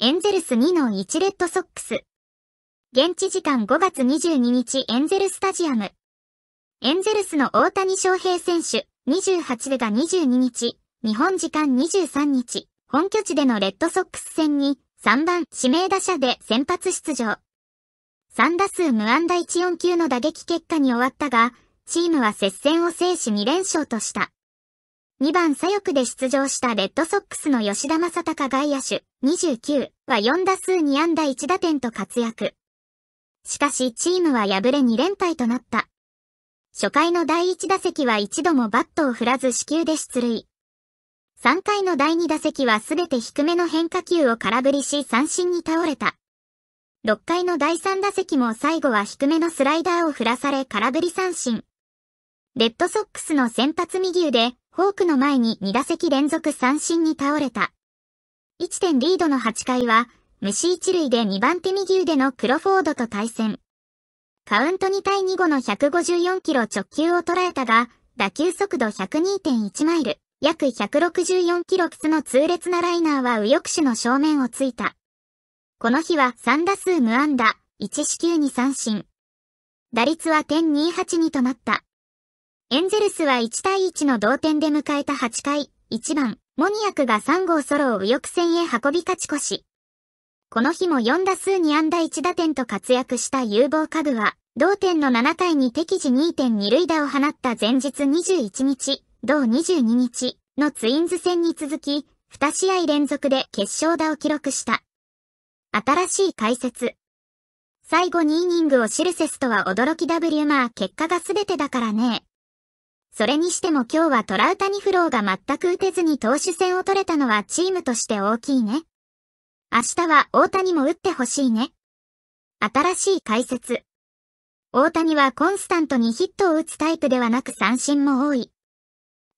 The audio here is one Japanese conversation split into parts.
エンゼルス2の1レッドソックス。現地時間5月22日エンゼルスタジアム。エンゼルスの大谷翔平選手、28でが22日、日本時間23日、本拠地でのレッドソックス戦に3番指名打者で先発出場。3打数無安打1 4球の打撃結果に終わったが、チームは接戦を制し2連勝とした。2番左翼で出場したレッドソックスの吉田正隆外野手29は4打数2安打1打点と活躍。しかしチームは敗れ2連敗となった。初回の第1打席は一度もバットを振らず死球で出塁。3回の第2打席はすべて低めの変化球を空振りし三振に倒れた。6回の第3打席も最後は低めのスライダーを振らされ空振り三振。レッドソックスの先発右腕、フォークの前に2打席連続三振に倒れた。1点リードの8回は、虫一塁で2番手右腕のクロフォードと対戦。カウント2対2後の154キロ直球を捉えたが、打球速度102.1マイル、約164キロ屈の痛烈なライナーは右翼手の正面をついた。この日は3打数無安打、1四球に三振。打率は点282となった。エンゼルスは1対1の同点で迎えた8回、1番、モニアクが3号ソロを右翼戦へ運び勝ち越し。この日も4打数2安打1打点と活躍した有望家具は、同点の7回に適時2.2塁打を放った前日21日、同22日のツインズ戦に続き、2試合連続で決勝打を記録した。新しい解説。最後にイニングをシルセスとは驚き W まあ結果が全てだからね。それにしても今日はトラウタニフローが全く打てずに投手戦を取れたのはチームとして大きいね。明日は大谷も打ってほしいね。新しい解説。大谷はコンスタントにヒットを打つタイプではなく三振も多い。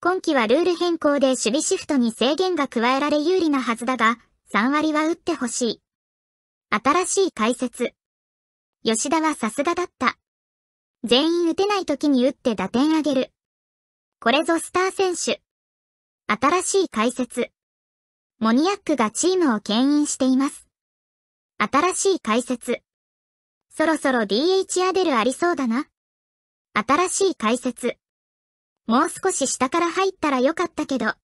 今季はルール変更で守備シフトに制限が加えられ有利なはずだが、3割は打ってほしい。新しい解説。吉田はさすがだった。全員打てない時に打って打点上げる。これぞスター選手。新しい解説。モニアックがチームを牽引しています。新しい解説。そろそろ DH アデルありそうだな。新しい解説。もう少し下から入ったらよかったけど、